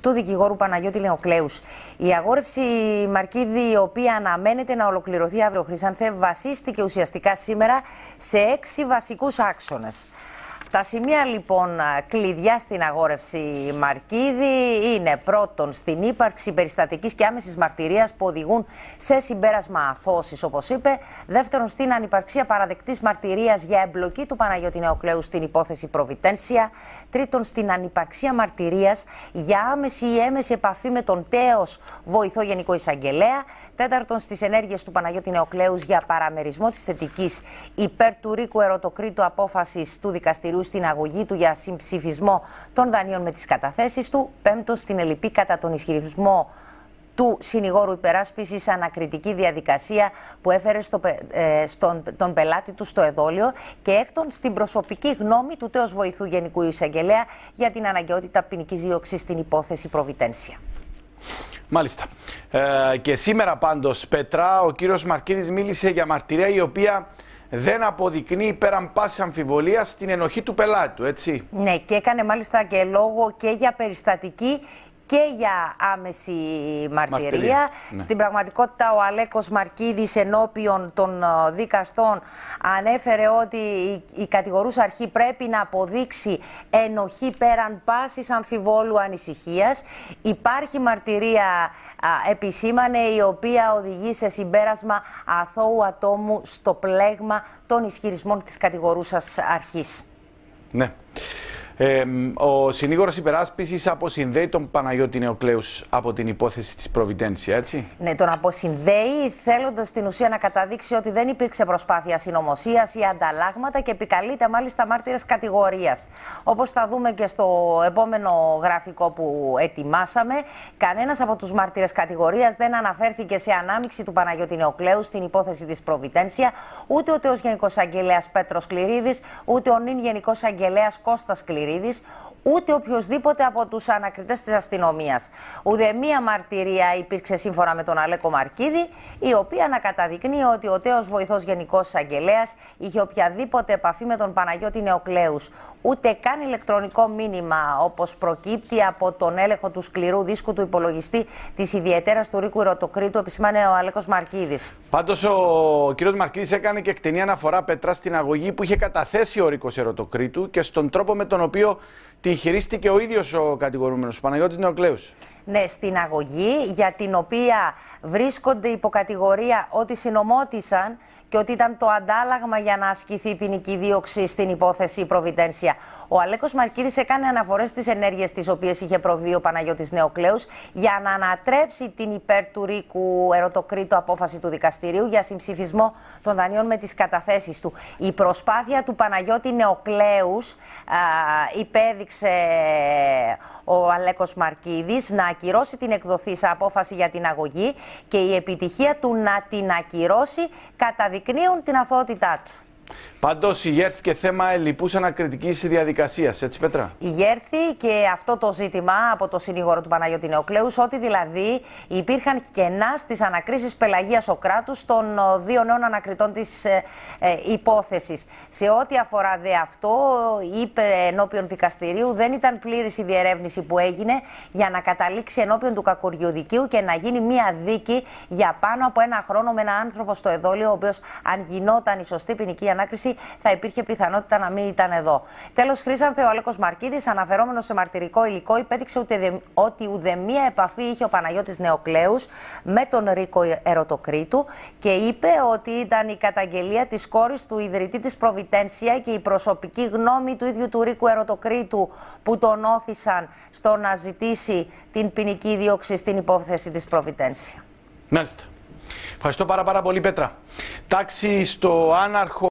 του δικηγόρου Παναγιώτη Λεοκλέους. Η αγόρευση Μαρκίδη, η οποία αναμένεται να ολοκληρωθεί αύριο Χρυσάνθε, βασίστηκε ουσιαστικά σήμερα σε έξι βασικούς άξονες. Τα σημεία λοιπόν κλειδιά στην αγόρευση Μαρκίδη είναι πρώτον στην ύπαρξη περιστατικής και άμεσης μαρτυρίας που οδηγούν σε συμπέρασμα αθώσης όπως είπε. Δεύτερον στην ανυπαρξία παραδεκτής μαρτυρίας για εμπλοκή του Παναγιώτη Νεοκλέου στην υπόθεση Προβιτένσια. Τρίτον στην ανυπαρξία μαρτυρίας για άμεση ή έμεση επαφή με τον τέος βοηθό Γενικό Εισαγγελέα. Τέταρτον στις ενέργειες του Παναγιώτη Νεοκλέου για παραμερισμό της θετικής υπέρ του Ρίκου Ερωτοκρήτου απόφασης του δικαστηρίου στην αγωγή του για συμψηφισμό των δανείων με τις καταθέσεις του. Πέμπτος στην ελληπή κατά τον ισχυρισμό του συνηγόρου υπεράσπισης ανακριτική διαδικασία που έφερε ε, στον, τον πελάτη του στο εδόλιο και έκτον στην προσωπική γνώμη του τέος βοηθού Γενικού Εισαγγελέα για την αναγκαιότητα ποινικής δίωξης στην υπόθεση Προβιτένσια. Μάλιστα. Ε, και σήμερα πάντως, Πέτρα, ο κύριος Μαρκίνης μίλησε για μαρτυρία η οποία δεν αποδεικνύει πέραν πάση αμφιβολία την ενοχή του πελάτου, έτσι. Ναι, και έκανε μάλιστα και λόγο και για περιστατική και για άμεση μαρτυρία. Ναι. Στην πραγματικότητα ο Αλέκος Μαρκίδης ενώπιον των ε, δικαστών ανέφερε ότι η κατηγορούσα αρχή πρέπει να αποδείξει ενοχή πέραν πάσης αμφιβόλου ανησυχίας. Υπάρχει μαρτυρία επισήμανε η οποία οδηγεί σε συμπέρασμα αθώου ατόμου στο πλέγμα των ισχυρισμών της κατηγορούσας αρχής. Ναι. Ε, ο συνήγορος υπεράσπισης αποσυνδέει τον Παναγιώτη Νεοκλέους από την υπόθεση της Προβιτένσια, έτσι. Ναι, τον αποσυνδέει, θέλοντας στην ουσία να καταδείξει ότι δεν υπήρξε προσπάθεια συνωμοσίας ή ανταλλάγματα και επικαλείται μάλιστα μάρτυρε κατηγορίας. Όπως θα δούμε και στο επόμενο γραφικό που ετοιμάσαμε, κανένας από τους μάρτυρες κατηγορίας δεν αναφέρθηκε σε ανάμειξη του Παναγιώτη Νεοκλέου στην υπόθεση της Προβιτένσια, ούτε ο Γενικός Αγγελέας Πέτρος Κληρίδης, ούτε ο νυν Γενικός Αγγελέας Κώστας Κληρίδης. Tiradentes, ούτε οποιοδήποτε από τους ανακριτές της αστυνομίας. μία μαρτυρία υπήρξε σύμφωνα με τον Αλέκο Μαρκίδη, η οποία να καταδεικνύει ότι ο τέος βοηθός Γενικός Εισαγγελέα είχε οποιαδήποτε επαφή με τον Παναγιώτη Νεοκλέους. Ούτε καν ηλεκτρονικό μήνυμα, όπως προκύπτει από τον έλεγχο του σκληρού δίσκου του υπολογιστή της ιδιαίτερα του Ρίκου Ρωτοκρήτου, επισήμανε ο Αλέκος Μαρκίδης. Πάντως, ο κ. Μαρκίδης έκανε και εκτενή αναφορά πετρά στην αγωγή που είχε καταθέσει ο Ρίκος Ερωτοκρήτου και στον τρόπο με τον οποίο τη χειρίστηκε ο ίδιος ο κατηγορούμενος, ο Παναγιώτης Νεοκλέους. Ναι, στην αγωγή για την οποία βρίσκονται υποκατηγορία ότι συνομώτησαν και ότι ήταν το αντάλλαγμα για να ασκηθεί η ποινική δίωξη στην υπόθεση Προβιτένσια. Ο Αλέκος Μαρκίδης έκανε αναφορές στις ενέργειες τις οποίες είχε προβεί ο Παναγιώτης Νεοκλέους για να ανατρέψει την υπέρ του Ρίκου ερωτοκρίτου απόφαση του δικαστηρίου για συμψηφισμό των δανείων με τις καταθέσεις του. Η προσπάθεια του Παναγιώτη Νεοκλέους υπέδειξε ο Αλέκος Μαρκίδης να ακυρώσει την σε απόφαση για την αγωγή και η επιτυχία του να την ακυρώσει κατά αναδεικνύουν την αθωότητά τους. Πάντως ηγέρθηκε θέμα ελλειπού ανακριτική διαδικασία, έτσι Πέτρα. Ηγέρθη και αυτό το ζήτημα από το συνήγορο του Παναγιώτη Νεοκλέους, ότι δηλαδή υπήρχαν κενά στις ανακρίσεις πελαγίας ο κράτου των ε, δύο νέων ανακριτών της ε, ε υπόθεσης. Σε ό,τι αφορά δε αυτό, είπε ενώπιον δικαστηρίου, δεν ήταν πλήρης η διερεύνηση που έγινε για να καταλήξει ενώπιον του κακοριοδικίου και να γίνει μία δίκη για πάνω από ένα χρόνο με ένα άνθρωπο στο εδόλιο, ο οποίος αν γινόταν η σωστή ποινική θα υπήρχε πιθανότητα να μην ήταν εδώ. Τέλος, Χρήσανθε, ο Αλέκο Μαρκίδης, αναφερόμενος σε μαρτυρικό υλικό, υπέδειξε ότι ουδεμία επαφή είχε ο Παναγιώτης Νεοκλέους με τον Ρίκο Ερωτοκρήτου και είπε ότι ήταν η καταγγελία της κόρης του ιδρυτή της Προβιτένσια και η προσωπική γνώμη του ίδιου του Ρίκου Ερωτοκρήτου που τον όθησαν στο να ζητήσει την ποινική δίωξη στην υπόθεση της Προβιτένσια. Μάλιστα. Ευχαριστώ πάρα, πάρα πολύ, Πέτρα. Τάξη στο άναρχο.